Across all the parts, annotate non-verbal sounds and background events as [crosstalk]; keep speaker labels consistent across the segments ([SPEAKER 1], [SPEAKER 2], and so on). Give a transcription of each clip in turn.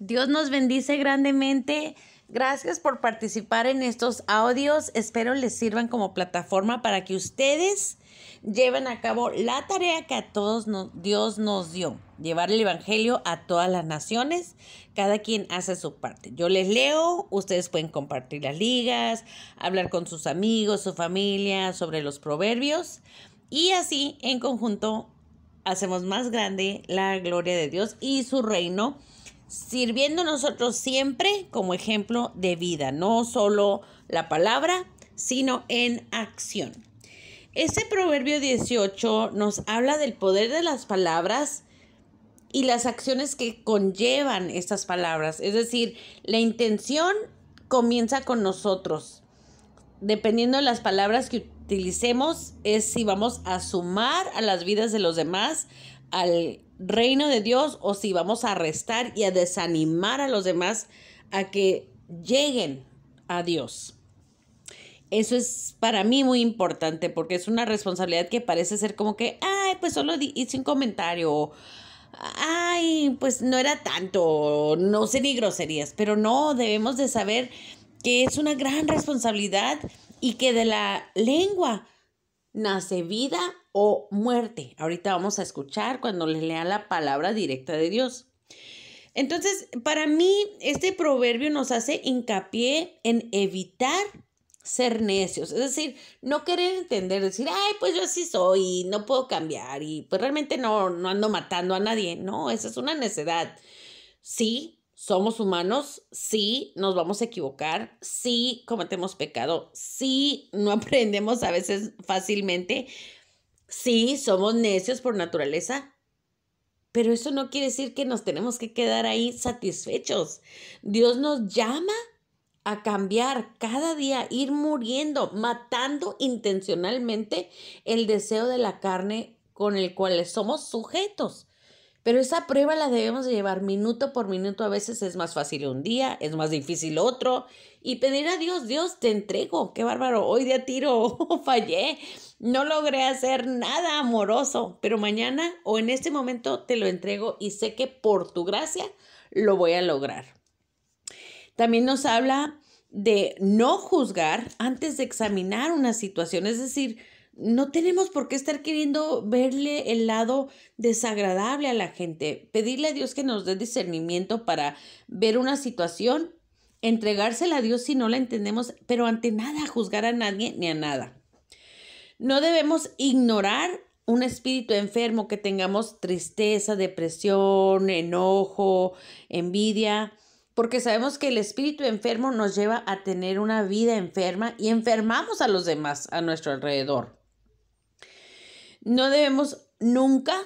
[SPEAKER 1] Dios nos bendice grandemente. Gracias por participar en estos audios. Espero les sirvan como plataforma para que ustedes lleven a cabo la tarea que a todos nos, Dios nos dio, llevar el Evangelio a todas las naciones. Cada quien hace su parte. Yo les leo, ustedes pueden compartir las ligas, hablar con sus amigos, su familia sobre los proverbios y así en conjunto hacemos más grande la gloria de Dios y su reino sirviendo nosotros siempre como ejemplo de vida, no solo la palabra, sino en acción. Ese proverbio 18 nos habla del poder de las palabras y las acciones que conllevan estas palabras. Es decir, la intención comienza con nosotros. Dependiendo de las palabras que utilicemos, es si vamos a sumar a las vidas de los demás, al reino de Dios o si vamos a arrestar y a desanimar a los demás a que lleguen a Dios. Eso es para mí muy importante porque es una responsabilidad que parece ser como que, ay, pues solo hice un comentario ay, pues no era tanto, no sé ni groserías, pero no, debemos de saber que es una gran responsabilidad y que de la lengua nace vida o muerte. Ahorita vamos a escuchar cuando les lea la palabra directa de Dios. Entonces, para mí, este proverbio nos hace hincapié en evitar ser necios, es decir, no querer entender, decir, ay, pues yo así soy, no puedo cambiar y pues realmente no, no ando matando a nadie. No, esa es una necedad. Sí, somos humanos, sí, nos vamos a equivocar, sí, cometemos pecado, sí, no [laughs] aprendemos a veces fácilmente, Sí, somos necios por naturaleza, pero eso no quiere decir que nos tenemos que quedar ahí satisfechos. Dios nos llama a cambiar cada día, ir muriendo, matando intencionalmente el deseo de la carne con el cual somos sujetos. Pero esa prueba la debemos llevar minuto por minuto. A veces es más fácil un día, es más difícil otro. Y pedir a Dios, Dios, te entrego. Qué bárbaro, hoy de tiro [laughs] fallé. No logré hacer nada amoroso, pero mañana o en este momento te lo entrego y sé que por tu gracia lo voy a lograr. También nos habla de no juzgar antes de examinar una situación, es decir, no tenemos por qué estar queriendo verle el lado desagradable a la gente. Pedirle a Dios que nos dé discernimiento para ver una situación, entregársela a Dios si no la entendemos, pero ante nada juzgar a nadie ni a nada. No debemos ignorar un espíritu enfermo que tengamos tristeza, depresión, enojo, envidia, porque sabemos que el espíritu enfermo nos lleva a tener una vida enferma y enfermamos a los demás a nuestro alrededor. No debemos nunca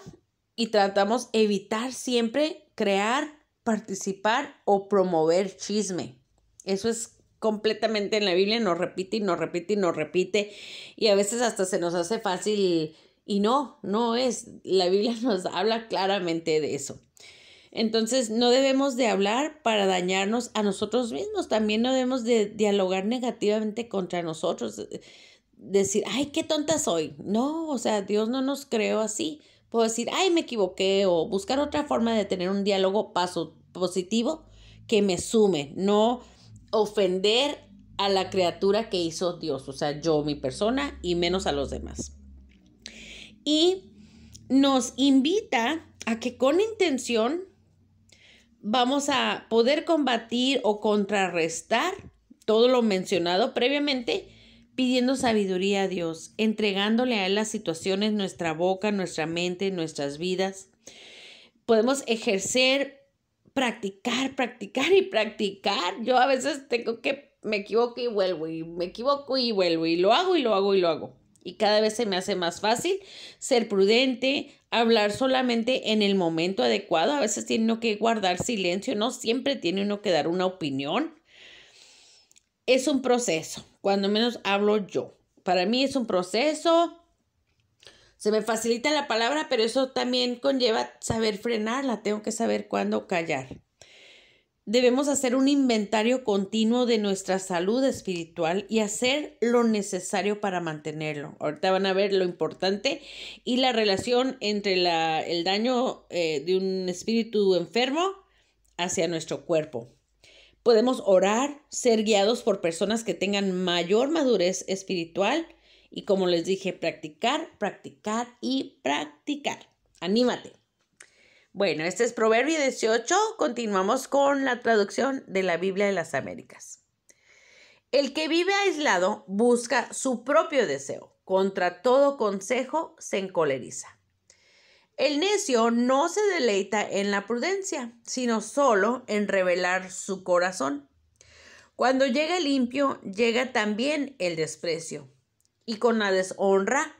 [SPEAKER 1] y tratamos evitar siempre crear, participar o promover chisme. Eso es completamente en la Biblia, nos repite y nos repite y nos repite, y a veces hasta se nos hace fácil, y no, no es, la Biblia [laughs] nos habla claramente de eso. Entonces, no debemos de hablar para dañarnos a nosotros mismos, también no debemos de dialogar negativamente contra nosotros, eh, decir, ay, qué tonta soy. No, o sea, Dios no nos creó así. Puedo decir, ay, me equivoqué, o buscar otra forma de tener un diálogo paso positivo que me sume, no ofender a la criatura que hizo Dios, o sea, yo, mi persona, y menos a los demás. Y nos invita a que con intención vamos a poder combatir o contrarrestar todo lo mencionado previamente, pidiendo sabiduría a Dios, entregándole a Él las situaciones, nuestra boca, nuestra mente, nuestras vidas. Podemos ejercer practicar, practicar y practicar. Yo a veces tengo que me equivoco y vuelvo y me equivoco y vuelvo y lo hago y lo hago y lo hago. Y cada vez se me hace más fácil ser prudente, hablar solamente en el momento adecuado. A veces tiene uno que guardar silencio, no siempre tiene uno que dar una opinión. Es un proceso, cuando menos hablo yo. Para mí es un proceso, se me facilita la palabra, pero eso también conlleva saber frenarla, tengo que saber cuándo callar. Debemos hacer un inventario continuo de nuestra salud espiritual y hacer lo necesario para mantenerlo. Ahorita van a ver lo importante y la relación entre el daño eh, de un espíritu enfermo hacia nuestro cuerpo. Podemos orar, ser guiados por personas que tengan mayor madurez espiritual y como les dije, practicar, practicar y practicar. Anímate. Bueno, este es Proverbio 18. Continuamos con la traducción de la Biblia de las Américas. El que vive aislado busca su propio deseo. Contra todo consejo se encoleriza. El necio no se deleita en la prudencia, sino solo en revelar su corazón. Cuando llega limpio, llega también el desprecio y con la deshonra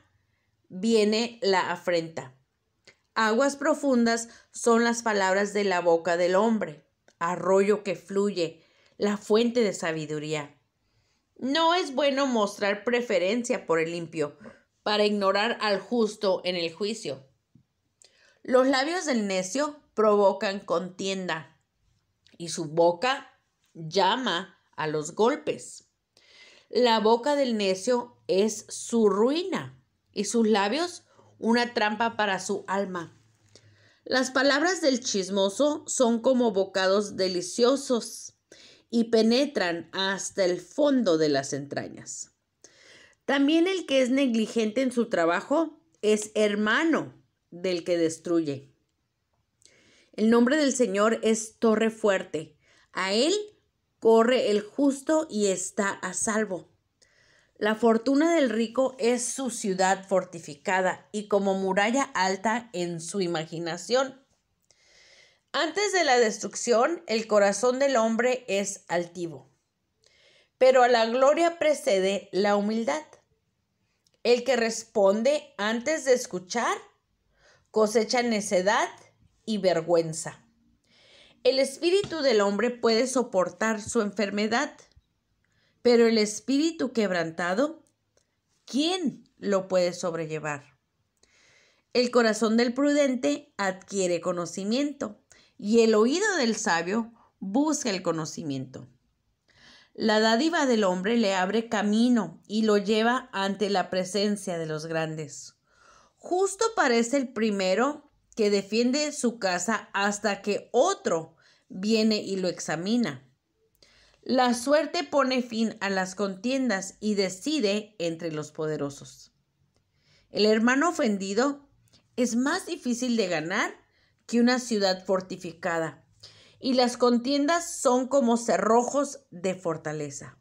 [SPEAKER 1] viene la afrenta. Aguas profundas son las palabras de la boca del hombre, arroyo que fluye, la fuente de sabiduría. No es bueno mostrar preferencia por el limpio, para ignorar al justo en el juicio. Los labios del necio provocan contienda, y su boca llama a los golpes. La boca del necio es su ruina y sus labios una trampa para su alma. Las palabras del chismoso son como bocados deliciosos y penetran hasta el fondo de las entrañas. También el que es negligente en su trabajo es hermano del que destruye. El nombre del Señor es torre fuerte. A él corre el justo y está a salvo. La fortuna del rico es su ciudad fortificada y como muralla alta en su imaginación. Antes de la destrucción, el corazón del hombre es altivo, pero a la gloria precede la humildad. El que responde antes de escuchar cosecha necedad y vergüenza. El espíritu del hombre puede soportar su enfermedad, pero el espíritu quebrantado, ¿quién lo puede sobrellevar? El corazón del prudente adquiere conocimiento y el oído del sabio busca el conocimiento. La dádiva del hombre le abre camino y lo lleva ante la presencia de los grandes. Justo parece el primero que defiende su casa hasta que otro viene y lo examina. La suerte pone fin a las contiendas y decide entre los poderosos. El hermano ofendido es más difícil de ganar que una ciudad fortificada, y las contiendas son como cerrojos de fortaleza.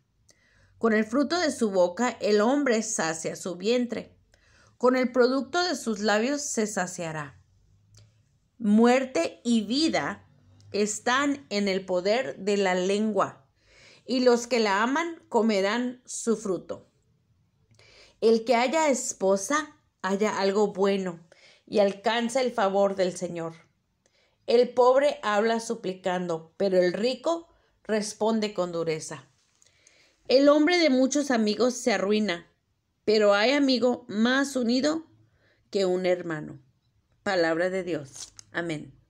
[SPEAKER 1] Con el fruto de su boca el hombre sacia su vientre, con el producto de sus labios se saciará. Muerte y vida están en el poder de la lengua, y los que la aman comerán su fruto. El que haya esposa, haya algo bueno, y alcanza el favor del Señor. El pobre habla suplicando, pero el rico responde con dureza. El hombre de muchos amigos se arruina, pero hay amigo más unido que un hermano. Palabra de Dios. Amén.